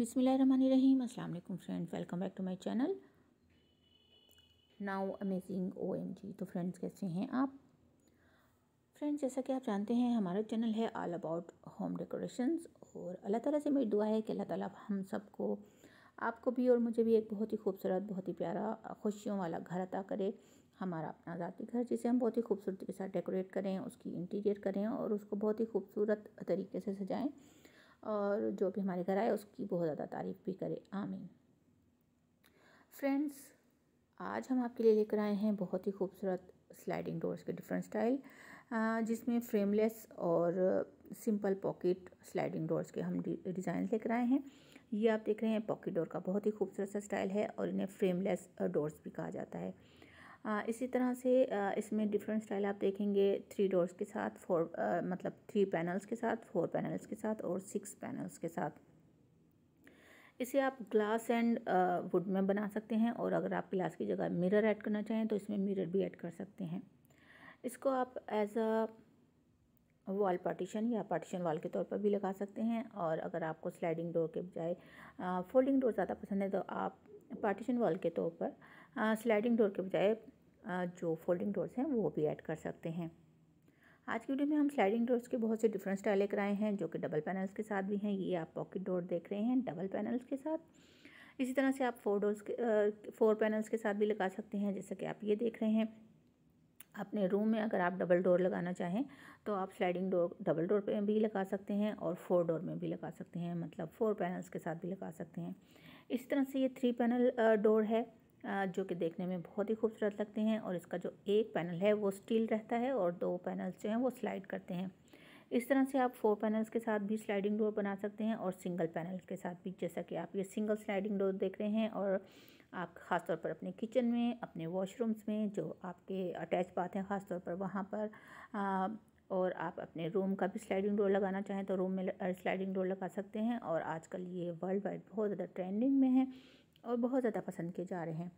बिसमीम अस्सलाम वालेकुम friend welcome back to my channel now amazing ओ जी तो फ्रेंड्स कैसे हैं आप फ्रेंड्स जैसा कि आप जानते हैं हमारा चैनल है ऑल अबाउट होम डेकोरेशंस और अल्लाह ताला से मेरी दुआ है कि अल्लाह ताला हम सबको आपको भी और मुझे भी एक बहुत ही खूबसूरत बहुत ही प्यारा खुशियों वाला घर अता करे हमारा अपना ज़ाती घर जिसे हम बहुत ही खूबसूरती के साथ डेकोरेट करें उसकी इंटीरियर करें और उसको बहुत ही खूबसूरत तरीके से सजाएँ और जो भी हमारे घर आए उसकी बहुत ज़्यादा तारीफ़ भी करे आमीन फ्रेंड्स आज हम आपके लिए लेकर आए हैं बहुत ही खूबसूरत स्लाइडिंग डोर्स के डिफरेंट स्टाइल जिसमें फ्रेमलेस और सिंपल पॉकेट स्लाइडिंग डोर्स के हम डिज़ाइन लेकर आए हैं ये आप देख रहे हैं पॉकेट डोर का बहुत ही खूबसूरत सा स्टाइल है और इन्हें फ्रेमलेस डोर्स भी कहा जाता है इसी तरह से इसमें डिफरेंट स्टाइल आप देखेंगे थ्री डोर्स के साथ फोर मतलब थ्री पैनल्स के साथ फोर पैनल्स के साथ और सिक्स पैनल्स के साथ इसे आप ग्लास एंड वुड में बना सकते हैं और अगर आप ग्लास की जगह मिरर ऐड करना चाहें तो इसमें मिरर भी ऐड कर सकते हैं इसको आप एज अ वॉल पार्टीशन या पार्टीशन वॉल के तौर पर भी लगा सकते हैं और अगर आपको स्लाइडिंग डोर के बजाय फोल्डिंग डोर ज़्यादा पसंद है तो आप पार्टीशन वॉल के तौर पर स्लाइडिंग डोर के बजाय जो फोल्डिंग डोर्स हैं वो भी ऐड कर सकते हैं आज की वीडियो में हम स्लाइडिंग डोर्स के बहुत से डिफरेंट स्टाइल लेकर आए हैं जो कि डबल पैनल्स के साथ भी हैं ये आप पॉकेट डोर देख रहे हैं डबल पैनल्स के साथ इसी तरह से आप फोर डोर्स के फोर पैनल्स के साथ भी लगा सकते हैं जैसा कि आप ये देख रहे हैं अपने रूम में अगर आप डबल डोर लगाना चाहें तो आप स्लाइडिंग डोर डबल डोर पर भी लगा सकते हैं और फोर डोर में भी लगा सकते हैं मतलब फोर पैनल्स के साथ भी लगा सकते हैं इसी तरह से ये थ्री पैनल डोर है जो कि देखने में बहुत ही खूबसूरत लगते हैं और इसका जो एक पैनल है वो स्टील रहता है और दो पैनल्स जो हैं वो स्लाइड करते हैं इस तरह से आप फोर पैनल्स के साथ भी स्लाइडिंग डोर बना सकते हैं और सिंगल पैनल के साथ भी जैसा कि आप ये सिंगल स्लाइडिंग डोर देख रहे हैं और आप ख़ासतौर पर अपने किचन में अपने वॉशरूम्स में जो आपके अटैच बाथ हैं ख़ासतौर पर वहाँ पर आ, और आप अपने रूम का भी स्लाइडिंग डोर लगाना चाहें तो रूम में स्लाइडिंग डोर लगा सकते हैं और आजकल ये वर्ल्ड वाइड बहुत ज़्यादा ट्रेंडिंग में है और बहुत ज़्यादा पसंद किए जा रहे हैं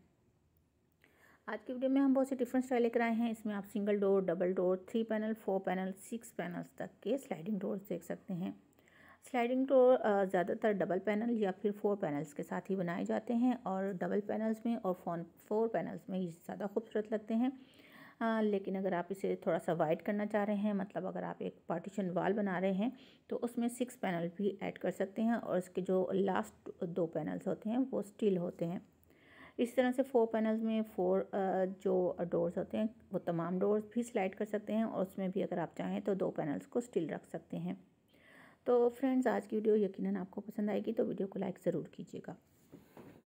आज की वीडियो में हम बहुत से डिफरेंट स्टाइल लेकर आए हैं इसमें आप single door double door three panel four panel six panels तक के स्लाइडिंग डोर्स देख सकते हैं स्लाइडिंग डोर ज़्यादातर डबल पैनल या फिर फोर पैनल्स के साथ ही बनाए जाते हैं और डबल पैनल्स में और फोन फोर पैनल्स में ज़्यादा खूबसूरत लगते हैं आ, हाँ, लेकिन अगर आप इसे थोड़ा सा वाइड करना चाह रहे हैं मतलब अगर आप एक पार्टीशन वाल बना रहे हैं तो उसमें सिक्स पैनल भी ऐड कर सकते हैं और इसके जो लास्ट दो पैनल्स होते हैं वो स्टील होते हैं इस तरह से फोर पैनल्स में फोर जो डोर्स होते हैं वो तमाम डोर्स भी स्लाइड कर सकते हैं और उसमें भी अगर आप चाहें तो दो पैनल्स को स्टिल रख सकते हैं तो फ्रेंड्स आज की वीडियो यकीनन आपको पसंद आएगी तो वीडियो को लाइक ज़रूर कीजिएगा